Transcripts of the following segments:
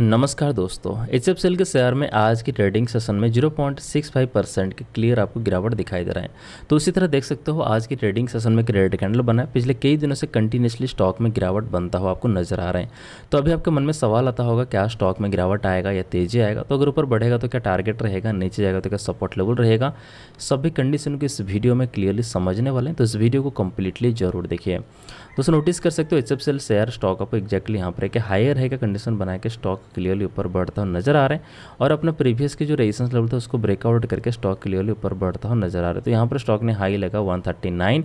नमस्कार दोस्तों H F C L के शेयर में आज की ट्रेडिंग सेशन में 0.65 परसेंट के क्लियर आपको गिरावट दिखाई दे रहा है तो इसी तरह देख सकते हो आज की ट्रेडिंग सेशन में रेड कैंडल बना है पिछले कई दिनों से कंटिन्यूसली स्टॉक में गिरावट बनता हुआ आपको नजर आ रहे हैं तो अभी आपके मन में सवाल आता होगा क्या स्टॉक में गिरावट आएगा या तेजी आएगा तो अगर ऊपर बढ़ेगा तो क्या टारगेट रहेगा नीचे जाएगा तो क्या सपोर्ट लेवल रहेगा सभी कंडीशन को इस वीडियो में क्लियरली समझने वाले हैं तो इस वीडियो को कम्प्लीटली जरूर देखिए दोस्तों नोटिस कर सकते हो एच सेल शेयर स्टॉक आपको एक्जैक्टली यहाँ पर हायर है क्या कंडीशन बना के स्टॉक स्टॉक क्लियरली ऊपर बढ़ता हुआ नजर आ रहे हैं और अपने प्रीवियस के जो रेजिस्टेंस लेवल था उसको ब्रेकआउट करके स्टॉक क्लियरली ऊपर बढ़ता हुआ नजर आ रहा है तो यहाँ पर स्टॉक ने हाई लगा 139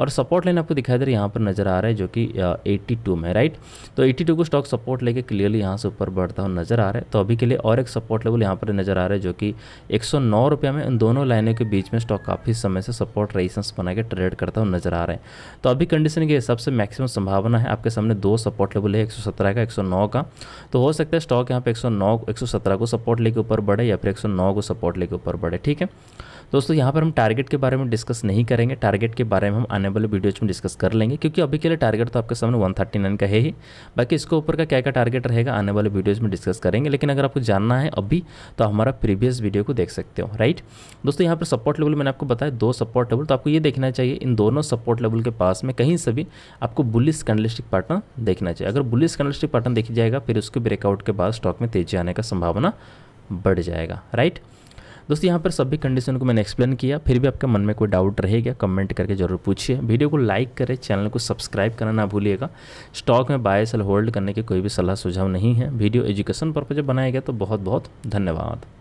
और सपोर्ट लाइन आपको दिखाई दे रही है यहाँ पर नजर आ रहा है जो कि एट्टी में राइट तो एट्टी को स्टॉक सपोर्ट लेके क्लियरली यहाँ से ऊपर बढ़ता हुआ नजर आ रहा है तो अभी के लिए और एक सपोर्ट लेवल यहाँ पर नजर आ रहा है जो कि एक रुपया में इन दोनों लाइनों के बीच में स्टॉक काफ़ी समय से सपोर्ट रेजिस्टेंस बना के ट्रेड करता हुआ नजर आ रहा है तो अभी कंडीशन के हिसाब से मैक्सिमम संभावना है आपके सामने दो सपोर्ट लेवल है एक का एक का तो हो सकता है स्टॉक यहाँ पर एक सौ सत्रह को सपोर्ट लेके ऊपर बढ़े या फिर नौ को सपोर्ट लेके ऊपर बढ़े ठीक है दोस्तों यहाँ पर हम टारगेट के बारे में डिस्कस नहीं करेंगे टारगेट के बारे में हम आने वाले वीडियोज में डिस्कस कर लेंगे क्योंकि अभी के लिए टारगेट तो आपके सामने वन थर्टी नाइन का है ही बाकी इसके ऊपर का क्या क्या टारगेट रहेगा आने वाले वीडियोज़ में डिस्कस करेंगे लेकिन अगर आपको जानना है अभी तो हमारा प्रीवियस वीडियो को देख सकते हो राइट दोस्तों यहाँ पर सपोर्ट लेवल मैंने आपको बताया दो सपोर्ट लेवल तो आपको ये देखना चाहिए इन दोनों सपोर्ट लेवल के पास में कहीं से भी आपको बुलिस कैंडलिस्टिक पैटर्न देखना चाहिए अगर बुलिस कैंडलिस्टिक पैटर्न देखी जाएगा फिर उसके ब्रेकआउट के बाद स्टॉक में तेजी आने का संभावना बढ़ जाएगा राइट दोस्तों यहाँ पर सभी कंडीशन को मैंने एक्सप्लेन किया फिर भी आपके मन में कोई डाउट रहेगा कमेंट करके जरूर पूछिए वीडियो को लाइक करें चैनल को सब्सक्राइब करना ना भूलिएगा स्टॉक में बाय सेल होल्ड करने की कोई भी सलाह सुझाव नहीं है वीडियो एजुकेशन पर्पज बनाया गया तो बहुत बहुत धन्यवाद